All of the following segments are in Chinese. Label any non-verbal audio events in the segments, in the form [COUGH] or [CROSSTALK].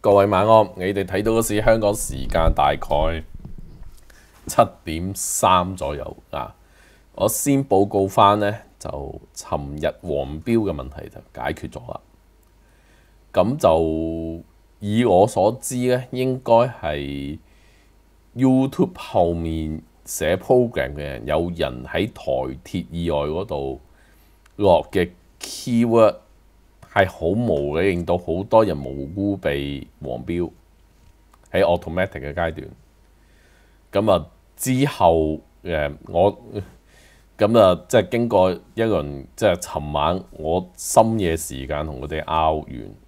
各位晚安，你哋睇到嗰时香港时间大概七点三左右啊。我先报告翻咧，就寻日黄标嘅问题就解决咗啦。咁就以我所知咧，应该系。YouTube 後面寫 program 嘅人，有人喺台鐵意外嗰度落嘅 keyword 係好模嘅，令到好多人無辜被黃標喺 automatic 嘅階段。咁啊之後誒我咁啊即係經過一輪即係尋晚我深夜時間同佢哋拗完。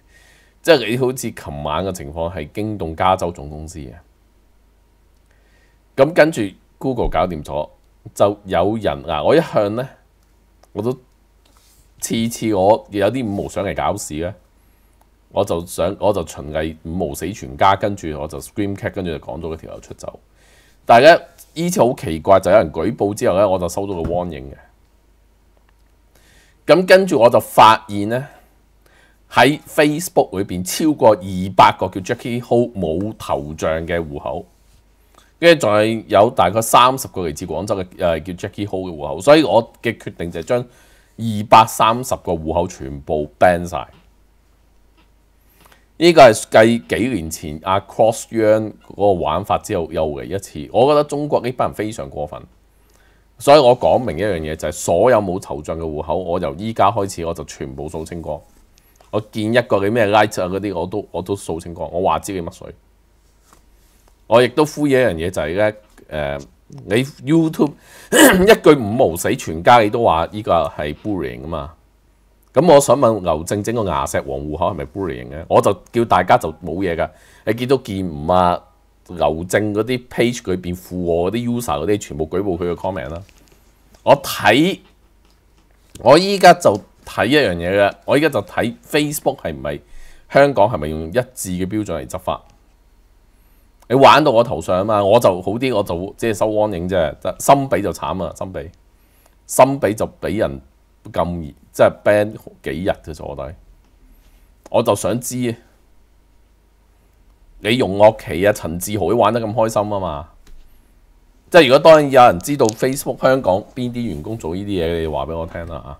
即係你好似琴晚嘅情況係驚動加州總公司嘅，咁跟住 Google 搞掂咗，就有人嗱，我一向咧，我都次次我有啲五毛想嚟搞事咧，我就想我就循例毛死全家，跟住我就 scream cat，跟住就講咗一條友出走。但係咧，依次好奇怪，就有人舉報之後咧，我就收到個 w a r n i n g 嘅，咁跟住我就發現咧。喺 Facebook 裏邊超過二百個叫 j a c k i e Ho 冇頭像嘅户口，跟住仲係有大概三十個嚟自廣州嘅誒叫 j a c k i e Ho 嘅户口，所以我嘅決定就係將二百三十個户口全部 ban 晒。呢個係計幾年前阿 Cross y o u n n 嗰個玩法之後又嚟一次。我覺得中國呢班人非常過分，所以我講明一樣嘢就係所有冇頭像嘅户口，我由依家開始我就全部掃清過。我見一個你咩 l i g h t 啊嗰啲，我都我都掃清過。我話知你乜水。我亦都呼嘢一樣嘢就係咧，誒你 YouTube [CLEARS THROAT] 一句五毛死全家，你都話依個係 bullying 啊嘛。咁我想問牛正整個牙石黃户口係咪 bullying 嘅？我就叫大家就冇嘢噶。你見到見唔啊、牛正嗰啲 page 佢變附和嗰啲 user 嗰啲，全部舉報佢嘅 comment 啦。我睇我依家就。睇一樣嘢嘅，我依家就睇 Facebook 係唔係香港係咪用一致嘅標準嚟執法？你玩到我頭上啊嘛，我就好啲，我就即係收光影啫。心比就慘啊，心比心比就俾人禁即係 ban 幾日就坐低。我就想知你用樂奇啊、陳志豪玩得咁開心啊嘛。即係如果當然有人知道 Facebook 香港邊啲員工做呢啲嘢，你話俾我聽啦啊！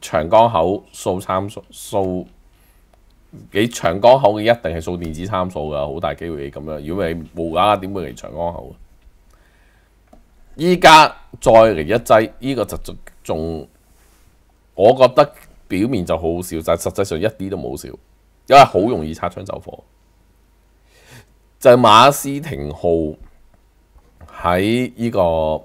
长江口数参数数，幾长江口嘅一定系数电子参数噶，好大机会咁样。如果系无啦点会嚟长江口？依家再嚟一剂，依个就仲，我觉得表面就好少，但系实际上一啲都冇少，因为好容易擦枪走火。就马斯廷号喺依个。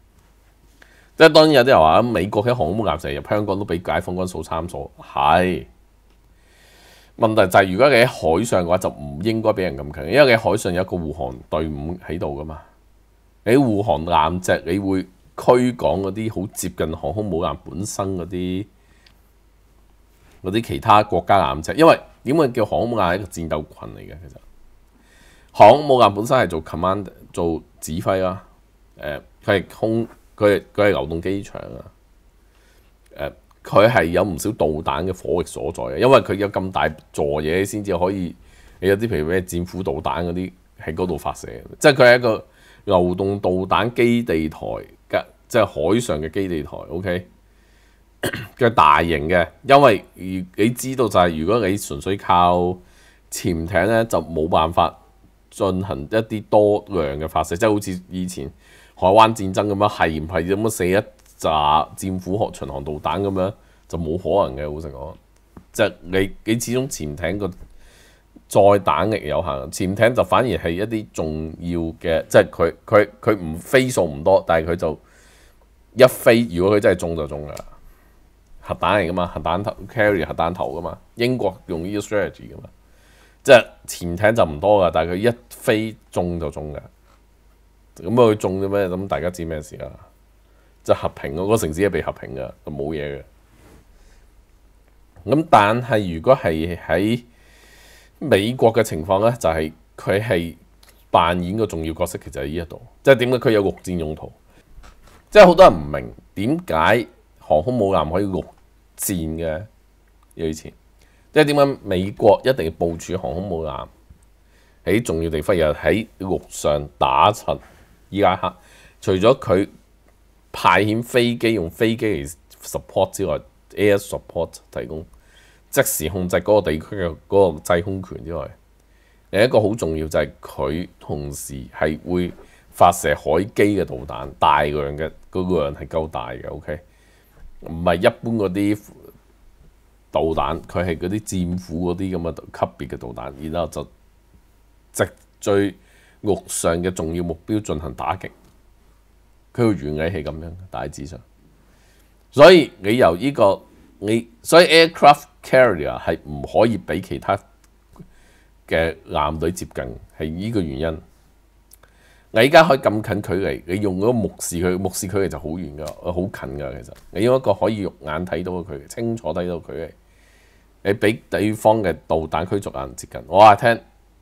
即系当然有啲人话美国喺航空母舰射入香港都俾解放军扫参數，系问题就系如果你喺海上嘅话就唔应该俾人咁强，因为你海上有一个护航队伍喺度噶嘛。你护航舰只你会驱赶嗰啲好接近航空母舰本身嗰啲嗰啲其他国家舰只，因为点解叫航空母舰系一个战斗群嚟嘅？其实航空母舰本身系做 command 做指挥啦，佢系空。佢佢係流動機場啊！誒，佢係有唔少導彈嘅火力所在嘅，因為佢有咁大座嘢先至可以你有啲，譬如咩戰斧導彈嗰啲喺嗰度發射。即係佢係一個流動導彈基地台，即係海上嘅基地台。O K，嘅大型嘅，因為你知道就係如果你純粹靠潛艇咧，就冇辦法進行一啲多量嘅發射，即係好似以前。海灣戰爭咁樣係唔係咁樣射一扎戰斧學巡航導彈咁樣就冇可能嘅，老成講，即係你你始終潛艇個載彈力有限，潛艇就反而係一啲重要嘅，即係佢佢佢唔飛數唔多，但係佢就一飛，如果佢真係中就中噶啦，核彈嚟噶嘛，核彈頭 carry 核彈頭噶嘛，英國用於 strategy 噶嘛，即係潛艇就唔多噶，但係佢一飛中就中噶。咁佢中咗咩？咁大家知咩事啊？就合平嗰個城市係被合平嘅，就冇嘢嘅。咁但係如果係喺美國嘅情況咧，就係佢係扮演個重要角色，其實喺呢一度，即係點解佢有陸戰用途？即係好多人唔明點解航空母艦可以陸戰嘅以前，即係點解美國一定要部署航空母艦喺重要地方，又喺陸上打沉？依家克除咗佢派遣飛機用飛機嚟 support 之外，air support 提供即時控制嗰個地區嘅嗰個制空權之外，另一個好重要就係佢同時係會發射海基嘅導彈，大量嘅，個量係夠大嘅，OK，唔係一般嗰啲導彈，佢係嗰啲戰斧嗰啲咁嘅級別嘅導彈，然後就直追。陆上嘅重要目标进行打击，佢原理係咁样大致上，所以你由呢个你，所以 aircraft carrier 系唔可以俾其他嘅艦隊接近，系呢个原因。你而家可以咁近距离，你用嗰个目视佢，目视距离就好远噶，好近噶。其实你用一个可以肉眼睇到嘅距離，清楚睇到距离，你俾对方嘅导弹驅逐眼接近，我话听。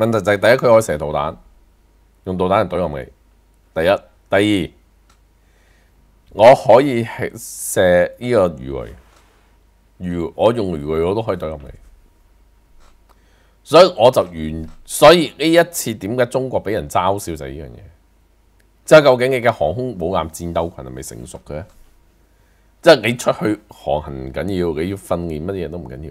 問題就係第一，佢可以射導彈，用導彈嚟懟入嚟。第一、第二，我可以射呢個魚雷，魚我用魚雷我都可以懟入嚟。所以我就完。所以呢一次點解中國俾人嘲笑就係呢樣嘢，即係究竟你嘅航空母艦戰鬥群係咪成熟嘅？即係你出去航行唔緊要，你要訓練乜嘢都唔緊要。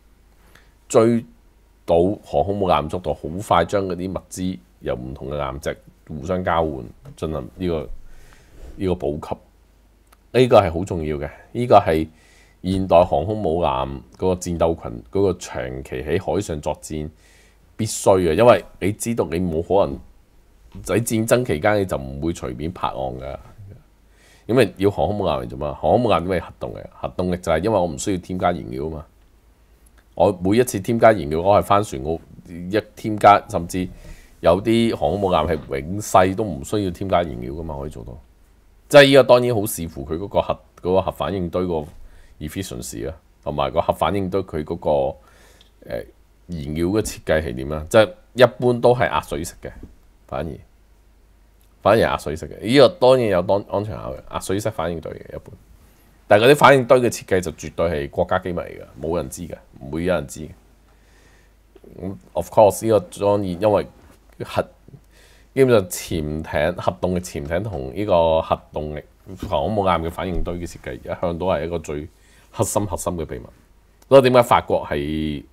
追到航空母艦速度好快，將嗰啲物資由唔同嘅艦隻互相交換，進行呢個呢個補給。呢個係好重要嘅，呢個係現代航空母艦嗰個戰鬥群嗰個長期喺海上作戰必須嘅，因為你知道你冇可能喺戰爭期間你就唔會隨便拍案噶，因為要航空母艦嚟做嘛，航空母艦因為核動嘅，核動嘅就係因為我唔需要添加燃料啊嘛。我每一次添加燃料，我係翻船。我一添加，甚至有啲航空母艦係永世都唔需要添加燃料噶嘛，可以做到。即係依個當然好視乎佢嗰個核嗰個核反應堆個 efficiency 啦，同埋個核反應堆佢嗰個誒燃料嘅設計係點啦。即係一般都係壓水式嘅，反而反而壓水式嘅依個當然有安安全考慮。壓水式反應堆嘅一般。但係嗰啲反應堆嘅設計就絕對係國家機密嚟㗎，冇人知嘅，唔會有人知嘅。咁 of course 呢個當然因為核基本上潛艇核動嘅潛艇同呢個核動力航空母艦嘅反應堆嘅設計，一向都係一個最核心核心嘅秘密。以點解法國係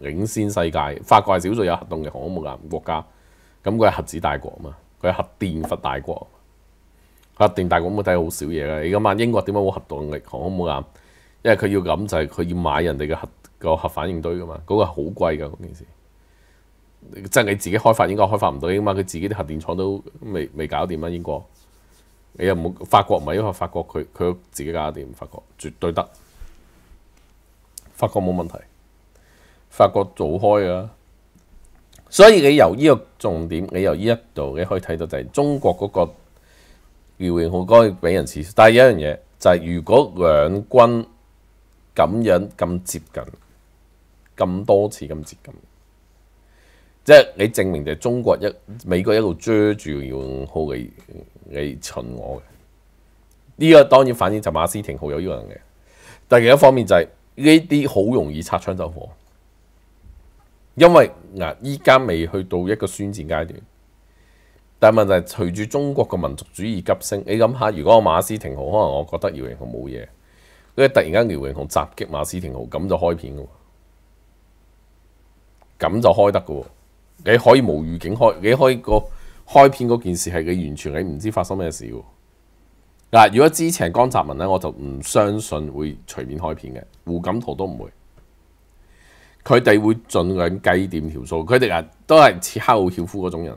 領先世界？法國係少數有核動嘅航空母艦國家。咁佢係核子大國嘛？佢係核電發大國。核电大国冇睇好少嘢啦。你咁啊？英国点解冇核动力？我冇谂，因为佢要咁就系佢要买人哋嘅核个核反应堆噶嘛？嗰个好贵噶，嗰件事係系自己开发应该开发唔到啊嘛！佢自己啲核电厂都未未搞掂啊，英国你又唔好法国唔系因为法国佢佢自己搞掂，法国绝对得，法国冇问题，法国早开啊！所以你由呢个重点，你由呢一度你可以睇到就系中国嗰个。調應好該俾人恥笑，但係有樣嘢就係，如果兩軍咁樣咁接近，咁多次咁接近，即係你證明就係中國一美國一路遮住要好嘅嚟巡我嘅。呢個當然反映就馬斯廷好有呢樣嘅，但係另一方面就係呢啲好容易擦槍走火，因為嗱依家未去到一個宣戰階段。但系問題係，隨住中國嘅民族主義急升，你諗下，如果馬斯廷號可能我覺得姚永雄冇嘢，住突然間姚永雄襲擊馬斯廷號，咁就開片嘅喎，咁就開得噶喎，你可以無預警開，你可以個開片嗰件事係你完全你唔知發生咩事喎。嗱，如果之前江澤民咧，我就唔相信會隨便開片嘅，胡錦濤都唔會，佢哋會盡量計掂條數，佢哋啊都係似克魯茲夫嗰種人。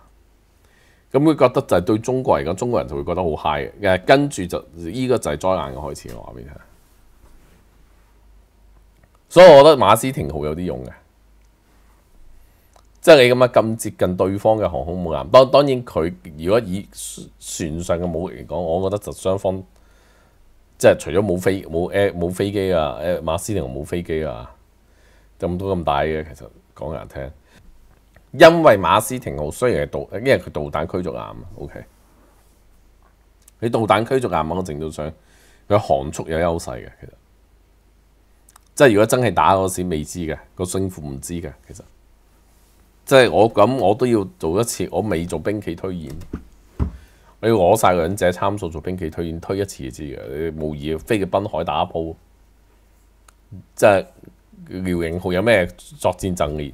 咁佢覺得就係對中國嚟講，中國人就會覺得好 high 嘅。跟住就依個就係災難嘅開始我話俾你聽。所以我覺得馬斯廷號有啲用嘅，即係你咁啊，咁接近對方嘅航空母艦。當當然佢如果以船上嘅武力嚟講，我覺得就雙方即係除咗冇飛冇誒冇飛機啊，誒馬斯廷冇飛機啊，咁都咁大嘅。其實講難聽。因为马斯廷号虽然系导，因为佢导弹驱逐舰，O K。你导弹驱逐舰，我程度想佢航速有优势嘅，其实。即系如果真系打嗰时未知嘅个胜负唔知嘅，其实。即系我咁，我都要做一次，我未做兵器推演，我要攞晒两者参数做兵器推演，推一次就知嘅，你模疑飞嘅滨海打一铺。即系廖永浩有咩作战阵列？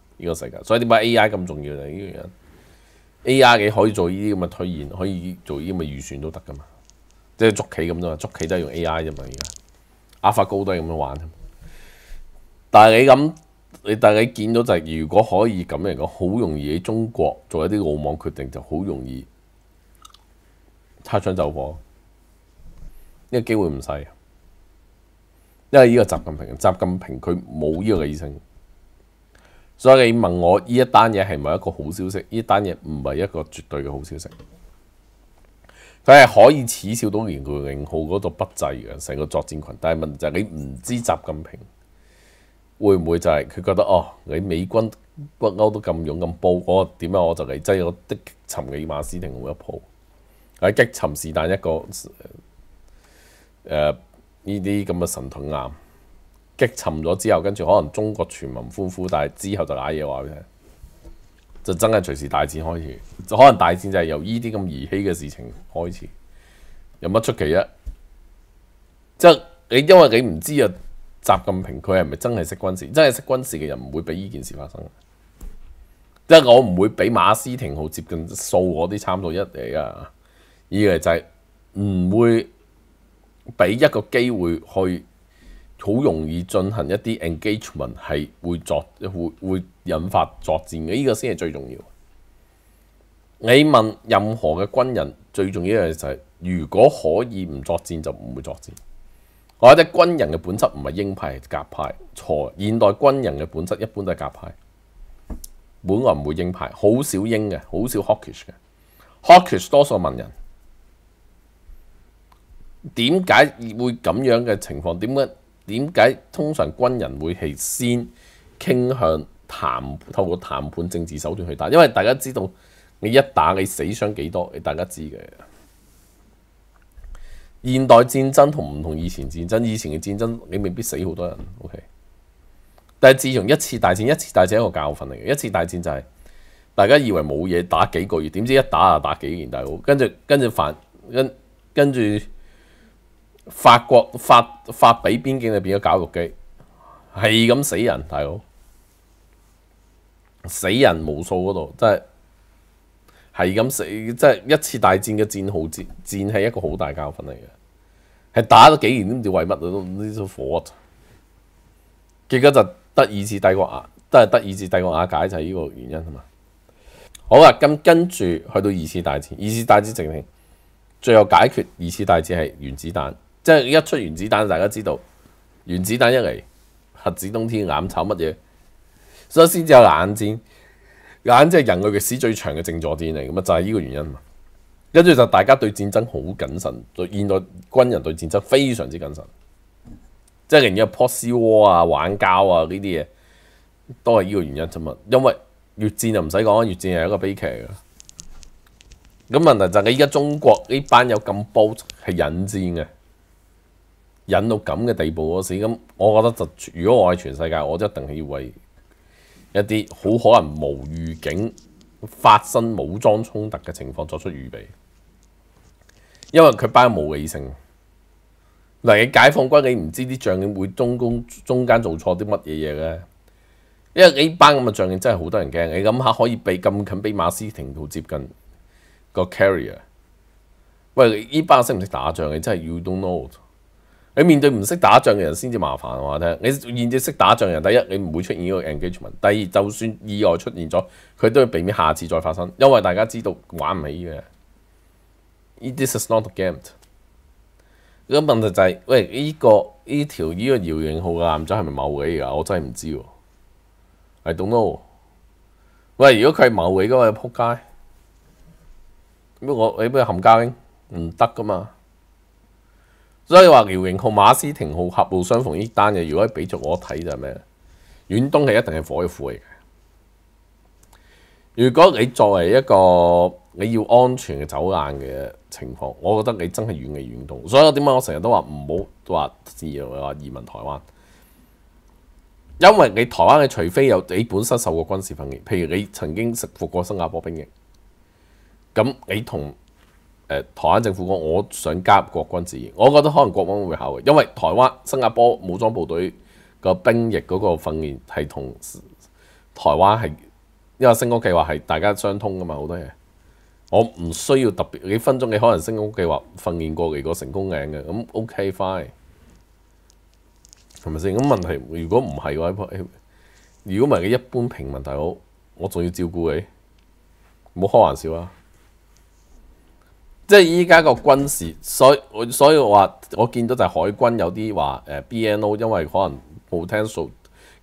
呢個世界，所以點解 AI 咁重要咧？呢樣人 AI 嘅可以做呢啲咁嘅推演，可以做呢啲咁嘅預算都得噶嘛？即係捉棋咁嘛，捉棋都係用 AI 啫嘛。而家 AlphaGo 都係咁樣玩。但係你咁，但係你見到就係，如果可以咁嚟講，好容易喺中國做一啲澳網決定，就好容易擦槍走火。呢個機會唔細，因為呢個習近平，習近平佢冇呢個理性。所以你問我呢一單嘢係咪一個好消息？呢單嘢唔係一個絕對嘅好消息，佢係可以恥笑到連佢嘅號嗰度不濟嘅成個作戰群。但係問題就係你唔知習近平會唔會就係佢覺得哦，你美軍北歐都咁勇咁暴，我點解我就嚟擠我的尋沉嘅馬斯廷咁一炮，喺激沉是但一個誒呢啲咁嘅神盾艦。激沉咗之后，跟住可能中国全民欢呼，但系之后就假嘢话俾你听，就真系随时大战开始，就可能大战就系由呢啲咁儿戏嘅事情开始，有乜出奇啊？即系你因为你唔知啊，习近平佢系咪真系识军事？真系识军事嘅人唔会俾呢件事发生，即系我唔会俾马斯廷號接近数嗰啲差唔多一嚟噶，依個就系唔会俾一个机会去。好容易進行一啲 engagement 係會作會會引發作戰嘅，呢個先係最重要。你問任何嘅軍人最重要嘅就係，如果可以唔作戰就唔會作戰，覺得軍人嘅本質唔係鷹派係鴿派錯。現代軍人嘅本質一般都係鴿派，本來唔會鷹派，好少鷹嘅，好少 hawkish 嘅 hawkish 多數文人點解會咁樣嘅情況？點解？點解通常軍人會係先傾向談透過談判政治手段去打？因為大家知道你一打你死傷幾多，你大家知嘅。現代戰爭同唔同以前戰爭？以前嘅戰爭你未必死好多人。O.K. 但係自從一次大戰，一次大戰一個教訓嚟嘅。一次大戰就係大家以為冇嘢打幾個月，點知一打啊打幾年大佬，跟住跟住反跟跟住。法國法法比邊境就邊嘅搞肉機，係咁死人，大佬死人無數嗰度，真係係咁死，即係一次大戰嘅戰號戰戰係一個好大教訓嚟嘅，係打咗幾年都唔知為乜都呢啲火，結果就得二次帝國亞都係得二次帝國亞解就係呢個原因啊嘛。好啦，咁跟住去到二次大戰，二次大戰直明最後解決二次大戰係原子彈。即係一出原子彈，大家知道原子彈一嚟核子冬天、眼炒乜嘢，所以先至有冷戰。眼戰係人類嘅史最長嘅正坐戰嚟，咁啊就係呢個原因嘛。跟住就大家對戰爭好謹慎，現代軍人對戰爭非常之謹慎，即係連有 post war 啊、玩交啊呢啲嘢都係呢個原因啫嘛。因為越戰就唔使講越戰係一個悲劇嘅。咁問題就係依家中國呢班有咁煲係引戰嘅。引到咁嘅地步嗰時，咁我覺得就如果我係全世界，我一定係要為一啲好可能無預警發生武裝衝突嘅情況作出預備，因為佢班冇理性。嗱，你解放軍你唔知啲將領會中公中間做錯啲乜嘢嘢嘅，因為呢班咁嘅將領真係好多人驚。你諗下可以俾咁近俾馬斯廷度接近個 carrier，喂呢班識唔識打仗你真係 you don't know。你面對唔識打仗嘅人先至麻煩話聽你現在識打仗嘅人，第一你唔會出現呢個 engagement，第二就算意外出現咗，佢都要避免下次再發生，因為大家知道玩唔起嘅。This is not a game。個問題就係，喂，依個呢條呢個搖號嘅男仔係咪位嘅？我真係唔知喎。I don't know。喂，如果佢係位嘅話，就撲街。咁我你不如冚家英唔得噶嘛。所以話廖榮浩、馬斯廷號合路相逢呢單嘅，如果俾咗我睇就係咩？遠東係一定係火嘅庫嚟嘅。如果你作為一個你要安全嘅走硬嘅情況，我覺得你真係遠離遠東。所以點解我成日都話唔好話自由話移民台灣？因為你台灣嘅，除非有你本身受過軍事訓練，譬如你曾經服過新加坡兵役，咁你同。誒，台灣政府講，我想加入國軍自然，我覺得可能國軍會考慮，因為台灣、新加坡武裝部隊個兵役嗰個訓練係同台灣係，因為升屋計劃係大家相通噶嘛，好多嘢。我唔需要特別幾分鐘你可能升屋計劃訓練過嚟個成功贏嘅，咁 OK fine，係咪先？咁問題如果唔係嘅話，如果唔係嘅一般平民大佬，我仲要照顧你，唔好開玩笑啊！即係依家個軍事，所以所以話我見到就係海軍有啲話誒 BNO，因為可能 potential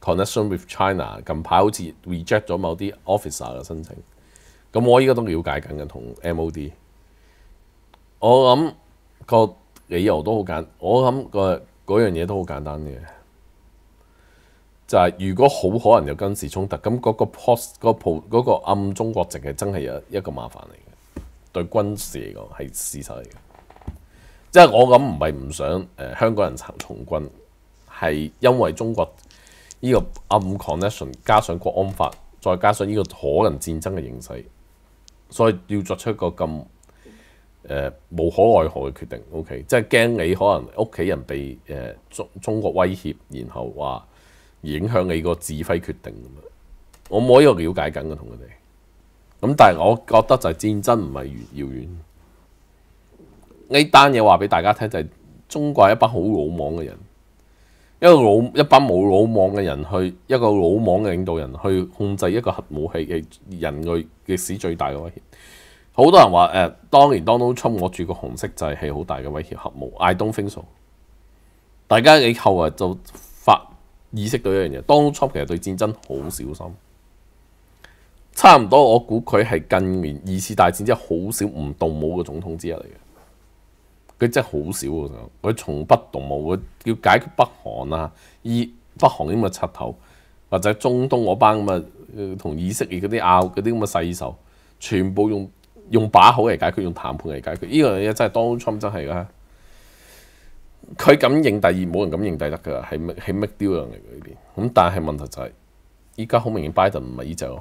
connection with China，近排好似 reject 咗某啲 officer 嘅申請。咁我依家都了解緊嘅同 MOD。我諗個理由都好簡，我諗個嗰樣嘢都好簡單嘅，就係如果好可能有軍事衝突，咁嗰個 post 嗰個嗰個暗中國籍係真係有一個麻煩嚟嘅。對軍事嚟講係事實嚟嘅，即係我咁唔係唔想誒香港人從軍，係因為中國呢個暗 connection 加上國安法，再加上呢個可能戰爭嘅形勢，所以要作出一個咁誒無可奈何嘅決定。OK，即係驚你可能屋企人被誒中中國威脅，然後話影響你個指揮決定咁我冇呢個瞭解緊嘅同佢哋。咁但系我覺得就係戰爭唔係越遙遠。呢單嘢話俾大家聽就係中國一班好老網嘅人，一個老一班冇老網嘅人去一個老網嘅領導人去控制一個核武器嘅人類歷史最大嘅威脅。好多人話誒，當年 Donald Trump 我住個紅色就係好大嘅威脅核武。I don't think so。大家以後啊就發意識到一樣嘢，當初其實對戰爭好小心。差唔多，我估佢係近年二次大戰之後好少唔動武嘅總統之一嚟嘅。佢真係好少喎，佢從不動武。佢要解決北韓啊，以北韓啲咁嘅插頭，或者中東嗰班咁嘅同以色列嗰啲拗嗰啲咁嘅細手，全部用用把口嚟解決，用談判嚟解決。呢個嘢真係 Donald Trump 真係噶。佢敢認第二，冇人敢認第二得噶。係係 make deal 嚟嘅呢咁，但係問題就係依家好明顯，Biden 唔係依就。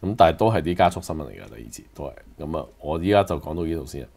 咁但係都係啲加速新聞嚟㗎，第二節都係。咁啊，我依家就講到呢度先。